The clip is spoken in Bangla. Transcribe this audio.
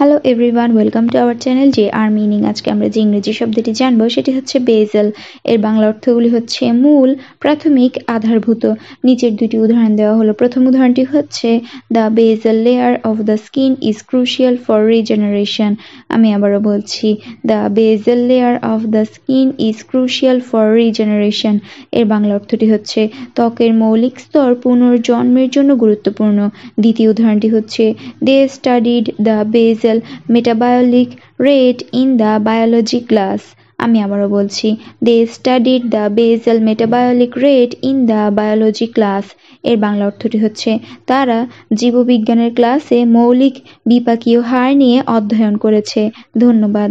hello everyone welcome to our channel যে আর মিনিং আজকে আমরা যে ইংরেজি শব্দটি জানবো সেটি হচ্ছে বেজেল এর বাংলা অর্থগুলি হচ্ছে মূল প্রাথমিক আধারভূত নিচের দুটি উদাহরণ দেওয়া হলো প্রথম উদাহরণটি হচ্ছে the basal layer of the skin is crucial for regeneration আমি আবারও বলছি the basal layer of the skin is crucial for regeneration এর বাংলা অর্থটি হচ্ছে ত্বকের মৌলিক স্তর পুনর্জন্মের জন্য গুরুত্বপূর্ণ দ্বিতীয় উদাহরণটি হচ্ছে they studied the basal diesel metabolic rate in the biology class আমি আবারও বলছি they studied the basal metabolic rate in the biology class এর বাংলা অর্থটি হচ্ছে তারা জীববিজ্ঞানের ক্লাসে মৌলিক বিপাকীয় হার নিয়ে অধ্যয়ন করেছে ধন্যবাদ